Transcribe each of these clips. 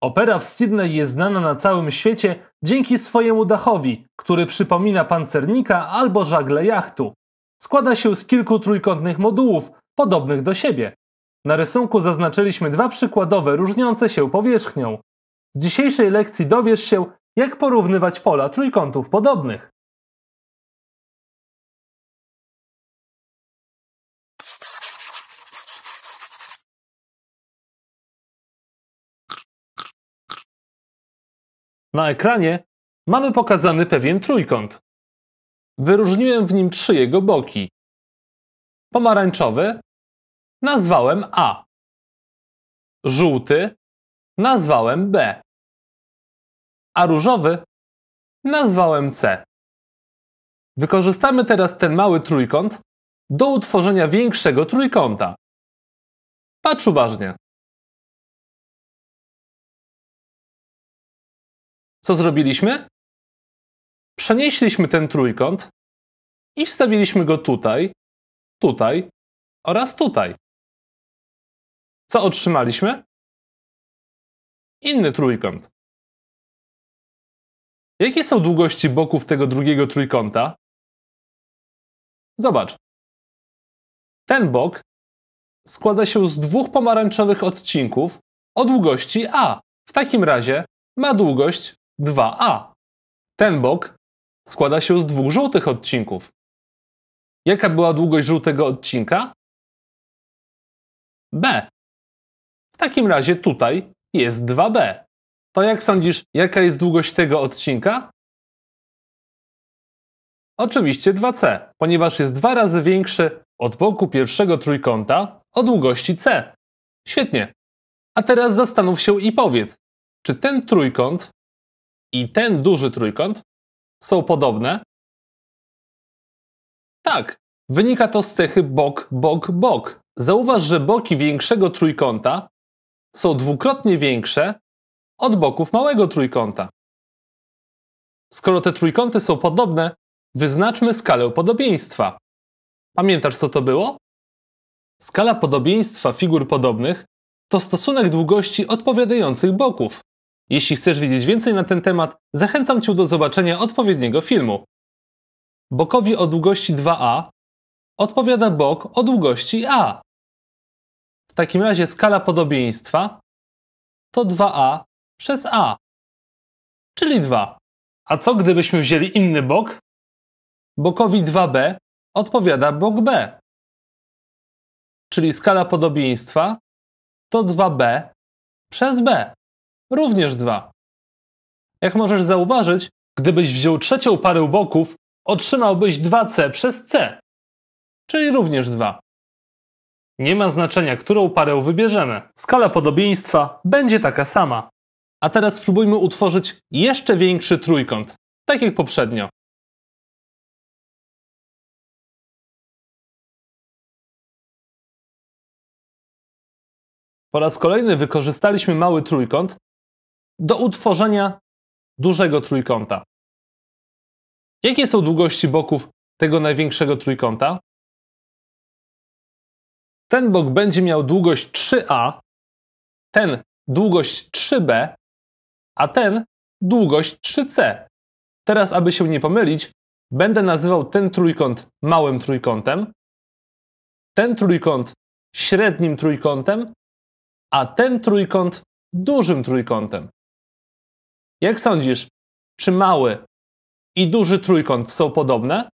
Opera w Sydney jest znana na całym świecie dzięki swojemu dachowi, który przypomina pancernika albo żagle jachtu. Składa się z kilku trójkątnych modułów, podobnych do siebie. Na rysunku zaznaczyliśmy dwa przykładowe, różniące się powierzchnią. Z dzisiejszej lekcji dowiesz się, jak porównywać pola trójkątów podobnych. Na ekranie mamy pokazany pewien trójkąt. Wyróżniłem w nim trzy jego boki. Pomarańczowy nazwałem A. Żółty nazwałem B. A różowy nazwałem C. Wykorzystamy teraz ten mały trójkąt do utworzenia większego trójkąta. Patrz uważnie. Co zrobiliśmy? Przenieśliśmy ten trójkąt i wstawiliśmy go tutaj, tutaj oraz tutaj. Co otrzymaliśmy? Inny trójkąt. Jakie są długości boków tego drugiego trójkąta? Zobacz. Ten bok składa się z dwóch pomarańczowych odcinków o długości A. W takim razie ma długość 2a. Ten bok składa się z dwóch żółtych odcinków. Jaka była długość żółtego odcinka? B. W takim razie tutaj jest 2b. To jak sądzisz, jaka jest długość tego odcinka? Oczywiście 2c, ponieważ jest dwa razy większy od boku pierwszego trójkąta o długości c. Świetnie. A teraz zastanów się i powiedz, czy ten trójkąt i ten duży trójkąt są podobne? Tak, wynika to z cechy bok, bok, bok. Zauważ, że boki większego trójkąta są dwukrotnie większe od boków małego trójkąta. Skoro te trójkąty są podobne, wyznaczmy skalę podobieństwa. Pamiętasz, co to było? Skala podobieństwa figur podobnych to stosunek długości odpowiadających boków. Jeśli chcesz wiedzieć więcej na ten temat, zachęcam Cię do zobaczenia odpowiedniego filmu. Bokowi o długości 2a odpowiada bok o długości a. W takim razie skala podobieństwa to 2a przez a, czyli 2. A co gdybyśmy wzięli inny bok? Bokowi 2b odpowiada bok b, czyli skala podobieństwa to 2b przez b również dwa. Jak możesz zauważyć, gdybyś wziął trzecią parę boków, otrzymałbyś 2C przez C, czyli również dwa. Nie ma znaczenia, którą parę wybierzemy. Skala podobieństwa będzie taka sama. A teraz spróbujmy utworzyć jeszcze większy trójkąt, tak jak poprzednio. Po raz kolejny wykorzystaliśmy mały trójkąt, do utworzenia dużego trójkąta. Jakie są długości boków tego największego trójkąta? Ten bok będzie miał długość 3a, ten długość 3b, a ten długość 3c. Teraz, aby się nie pomylić, będę nazywał ten trójkąt małym trójkątem, ten trójkąt średnim trójkątem, a ten trójkąt dużym trójkątem. Jak sądzisz, czy mały i duży trójkąt są podobne?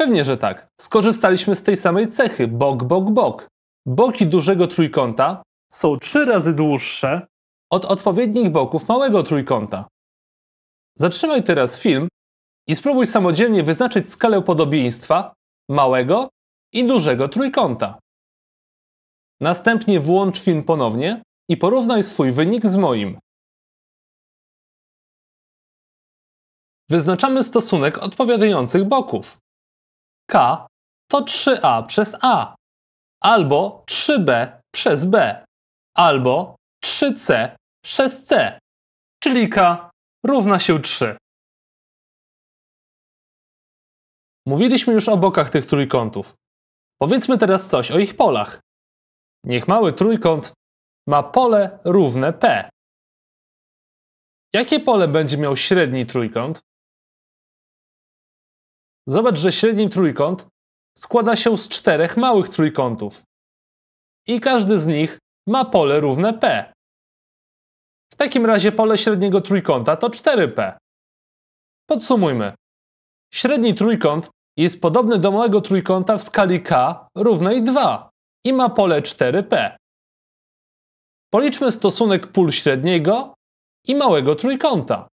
Pewnie, że tak. Skorzystaliśmy z tej samej cechy bok, bok, bok. Boki dużego trójkąta są trzy razy dłuższe od odpowiednich boków małego trójkąta. Zatrzymaj teraz film i spróbuj samodzielnie wyznaczyć skalę podobieństwa małego i dużego trójkąta. Następnie włącz film ponownie i porównaj swój wynik z moim. Wyznaczamy stosunek odpowiadających boków. K to 3a przez a, albo 3b przez b, albo 3c przez c, czyli k równa się 3. Mówiliśmy już o bokach tych trójkątów. Powiedzmy teraz coś o ich polach. Niech mały trójkąt ma pole równe P. Jakie pole będzie miał średni trójkąt? Zobacz, że średni trójkąt składa się z czterech małych trójkątów i każdy z nich ma pole równe P. W takim razie pole średniego trójkąta to 4P. Podsumujmy. Średni trójkąt jest podobny do małego trójkąta w skali K równej 2 i ma pole 4P. Policzmy stosunek pól średniego i małego trójkąta.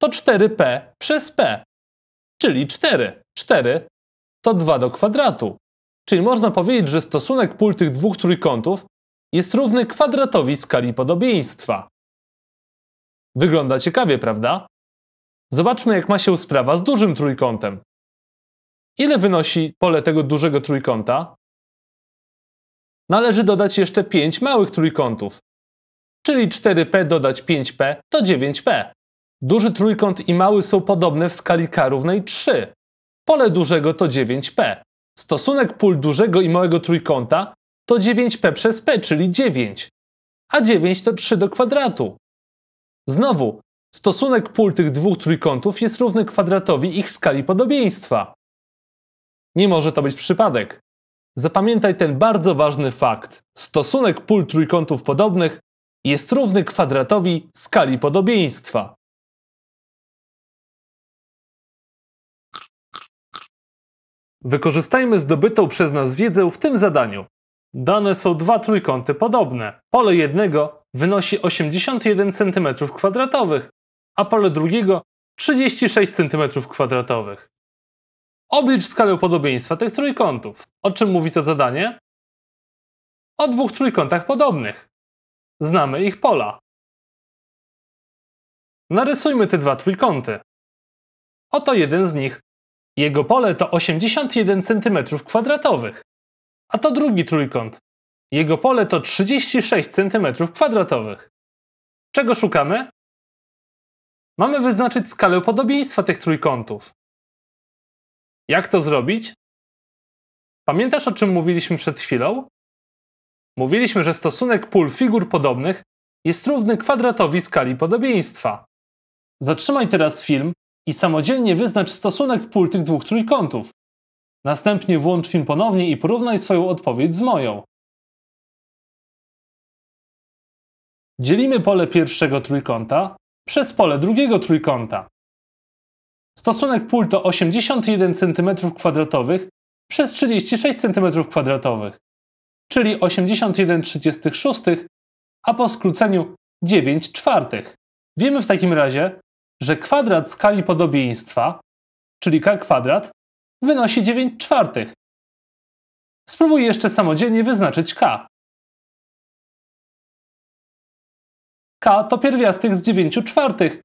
To 4p przez p, czyli 4. 4 to 2 do kwadratu. Czyli można powiedzieć, że stosunek pól tych dwóch trójkątów jest równy kwadratowi skali podobieństwa. Wygląda ciekawie, prawda? Zobaczmy, jak ma się sprawa z dużym trójkątem. Ile wynosi pole tego dużego trójkąta? należy dodać jeszcze 5 małych trójkątów. Czyli 4p dodać 5p to 9p. Duży trójkąt i mały są podobne w skali k równej 3. Pole dużego to 9p. Stosunek pól dużego i małego trójkąta to 9p przez p, czyli 9. A 9 to 3 do kwadratu. Znowu, stosunek pól tych dwóch trójkątów jest równy kwadratowi ich skali podobieństwa. Nie może to być przypadek. Zapamiętaj ten bardzo ważny fakt. Stosunek pól trójkątów podobnych jest równy kwadratowi skali podobieństwa. Wykorzystajmy zdobytą przez nas wiedzę w tym zadaniu. Dane są dwa trójkąty podobne. Pole jednego wynosi 81 cm2, a pole drugiego 36 cm2. Oblicz skalę podobieństwa tych trójkątów. O czym mówi to zadanie? O dwóch trójkątach podobnych. Znamy ich pola. Narysujmy te dwa trójkąty. Oto jeden z nich. Jego pole to 81 cm2, a to drugi trójkąt. Jego pole to 36 cm2. Czego szukamy? Mamy wyznaczyć skalę podobieństwa tych trójkątów. Jak to zrobić? Pamiętasz o czym mówiliśmy przed chwilą? Mówiliśmy, że stosunek pól figur podobnych jest równy kwadratowi skali podobieństwa. Zatrzymaj teraz film i samodzielnie wyznacz stosunek pól tych dwóch trójkątów. Następnie włącz film ponownie i porównaj swoją odpowiedź z moją. Dzielimy pole pierwszego trójkąta przez pole drugiego trójkąta. Stosunek pól to 81 cm2 przez 36 cm2, czyli 81 36, a po skróceniu 9 czwartych. Wiemy w takim razie, że kwadrat skali podobieństwa, czyli k kwadrat, wynosi 9 czwartych. Spróbuj jeszcze samodzielnie wyznaczyć k. k to pierwiastek z 9 czwartych,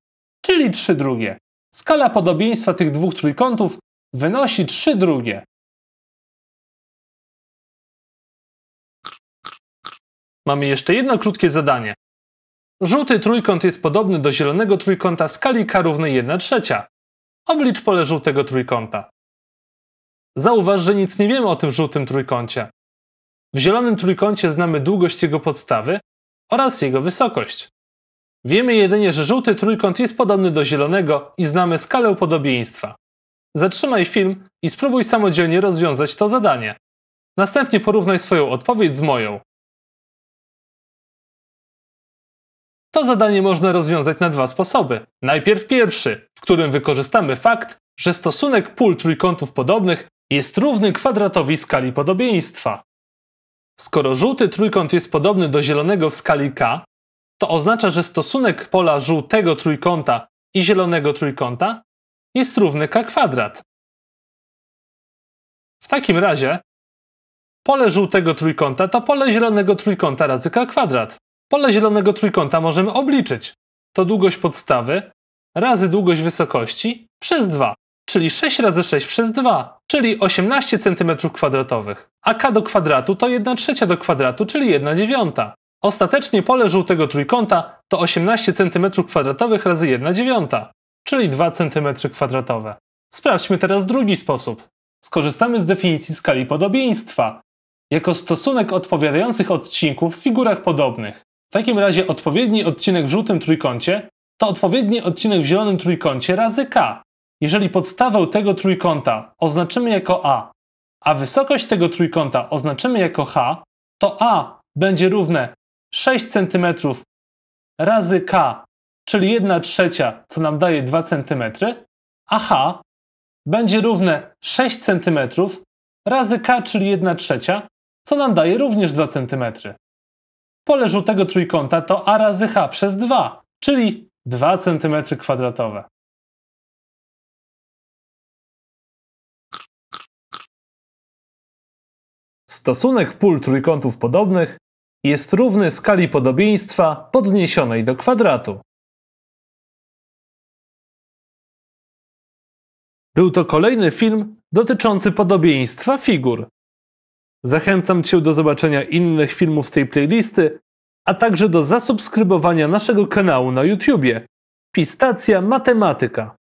czyli 3 drugie. Skala podobieństwa tych dwóch trójkątów wynosi 3 drugie. Mamy jeszcze jedno krótkie zadanie. Żółty trójkąt jest podobny do zielonego trójkąta w skali k równej 1 trzecia. Oblicz pole żółtego trójkąta. Zauważ, że nic nie wiemy o tym żółtym trójkącie. W zielonym trójkącie znamy długość jego podstawy oraz jego wysokość. Wiemy jedynie, że żółty trójkąt jest podobny do zielonego i znamy skalę podobieństwa. Zatrzymaj film i spróbuj samodzielnie rozwiązać to zadanie. Następnie porównaj swoją odpowiedź z moją. To zadanie można rozwiązać na dwa sposoby. Najpierw pierwszy, w którym wykorzystamy fakt, że stosunek pól trójkątów podobnych jest równy kwadratowi skali podobieństwa. Skoro żółty trójkąt jest podobny do zielonego w skali k, to oznacza, że stosunek pola żółtego trójkąta i zielonego trójkąta jest równy k kwadrat. W takim razie pole żółtego trójkąta to pole zielonego trójkąta razy k kwadrat. Pole zielonego trójkąta możemy obliczyć. To długość podstawy razy długość wysokości przez 2, czyli 6 razy 6 przez 2, czyli 18 cm kwadratowych. A k do kwadratu to 1 trzecia do kwadratu, czyli 1 dziewiąta. Ostatecznie pole żółtego trójkąta to 18 cm2 razy 1 dziewiąta, czyli 2 cm2. Sprawdźmy teraz drugi sposób. Skorzystamy z definicji skali podobieństwa jako stosunek odpowiadających odcinków w figurach podobnych. W takim razie odpowiedni odcinek w żółtym trójkącie to odpowiedni odcinek w zielonym trójkącie razy k. Jeżeli podstawę tego trójkąta oznaczymy jako a, a wysokość tego trójkąta oznaczymy jako h, to a będzie równe 6 cm razy k, czyli 1 trzecia, co nam daje 2 cm, a h będzie równe 6 cm razy k, czyli 1 trzecia, co nam daje również 2 cm. Pole żółtego trójkąta to a razy h przez 2, czyli 2 cm kwadratowe. Stosunek pól trójkątów podobnych jest równy skali podobieństwa podniesionej do kwadratu. Był to kolejny film dotyczący podobieństwa figur. Zachęcam Cię do zobaczenia innych filmów z tej playlisty, a także do zasubskrybowania naszego kanału na YouTubie. Pistacja Matematyka.